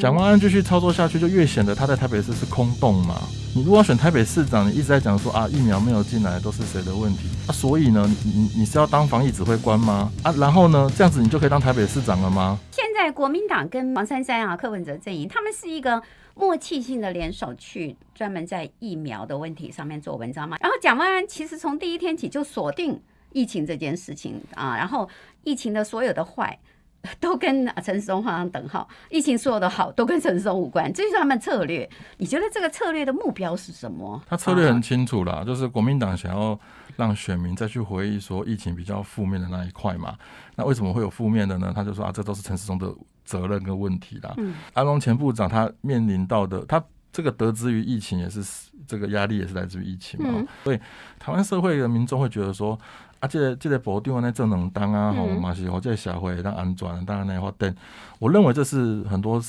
蒋万安继续操作下去，就越显得他在台北市是空洞嘛。你如果选台北市长，你一直在讲说啊，疫苗没有进来都是谁的问题？所以呢，你你是要当防疫指挥官吗？啊，然后呢，这样子你就可以当台北市长了吗？现在国民党跟黄珊珊啊、柯文哲阵营，他们是一个默契性的联手，去专门在疫苗的问题上面做文章嘛。然后蒋万安其实从第一天起就锁定疫情这件事情啊，然后疫情的所有的坏。都跟啊陈时中画上等号，疫情所有的好都跟陈时中无关，这就是他们策略。你觉得这个策略的目标是什么？他策略很清楚啦，就是国民党想要让选民再去回忆说疫情比较负面的那一块嘛。那为什么会有负面的呢？他就说啊，这都是陈时中的责任跟问题啦。嗯，安龙前部长他面临到的他。这个得知于疫情，也是这个压力也是来自于疫情嘛，所以台湾社会的民众会觉得说，啊，这这在保定我那正能当啊，好嘛，是我个社会在安装，当然那或等，我认为这是很多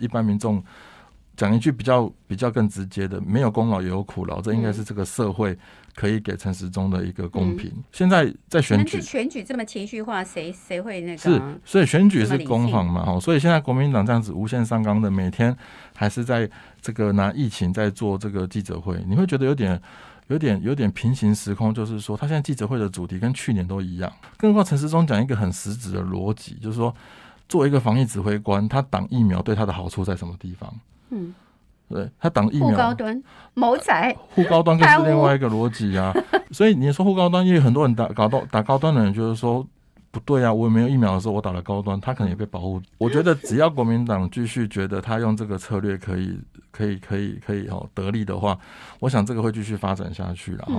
一般民众。讲一句比较比较更直接的，没有功劳也有苦劳，这应该是这个社会可以给陈时中的一个公平。现在在选举，选举这么情绪化，谁谁会那个？是，所以选举是公防嘛，哈。所以现在国民党这样子无限上纲的，每天还是在这个拿疫情在做这个记者会，你会觉得有点有点有点平行时空，就是说他现在记者会的主题跟去年都一样。更何况陈时中讲一个很实质的逻辑，就是说。作为一个防疫指挥官，他挡疫苗对他的好处在什么地方？嗯，对他挡疫苗护高端，谋仔护高端，就是另外一个逻辑啊。所以你说护高端，因为很多人打搞到打高端的人，就是说。不对啊，我也没有疫苗的时候，我打了高端，他可能也被保护。我觉得只要国民党继续觉得他用这个策略可以、可以、可以、可以哦得利的话，我想这个会继续发展下去了。哈，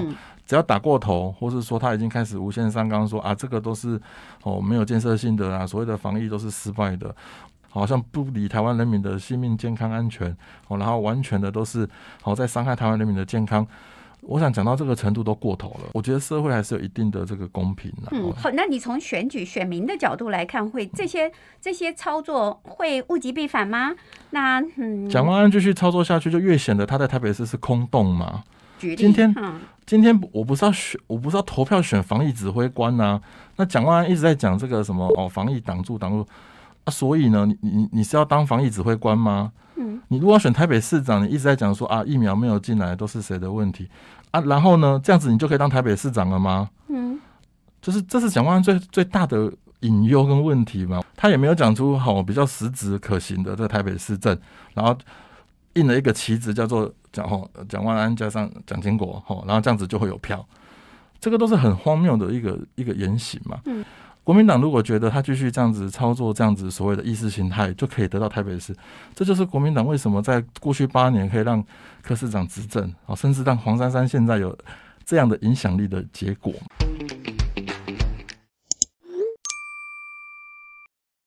只要打过头，或是说他已经开始无限上纲，说啊，这个都是哦没有建设性的啊，所谓的防疫都是失败的，好像不理台湾人民的性命健康安全哦，然后完全的都是好在伤害台湾人民的健康。我想讲到这个程度都过头了，我觉得社会还是有一定的这个公平的。嗯，好，那你从选举选民的角度来看，会这些这些操作会物极必反吗？那蒋万安继续操作下去，就越显得他在台北市是空洞吗？今天，今天我不是要选，我不是要投票选防疫指挥官呐。那蒋万安一直在讲这个什么哦，防疫挡住挡住啊，所以呢，你你你是要当防疫指挥官吗？你如果选台北市长，你一直在讲说啊疫苗没有进来都是谁的问题啊？然后呢，这样子你就可以当台北市长了吗？嗯，就是这是蒋万安最最大的隐忧跟问题嘛，他也没有讲出好比较实质可行的在台北市政，然后印了一个旗子叫做蒋哦、蒋万安加上蒋经国哦、然后这样子就会有票。这个都是很荒谬的一个一个言行嘛。嗯，国民党如果觉得他继续这样子操作，这样子所谓的意识形态就可以得到台北市，这就是国民党为什么在过去八年可以让柯市长执政，啊，甚至让黄珊珊现在有这样的影响力的结果。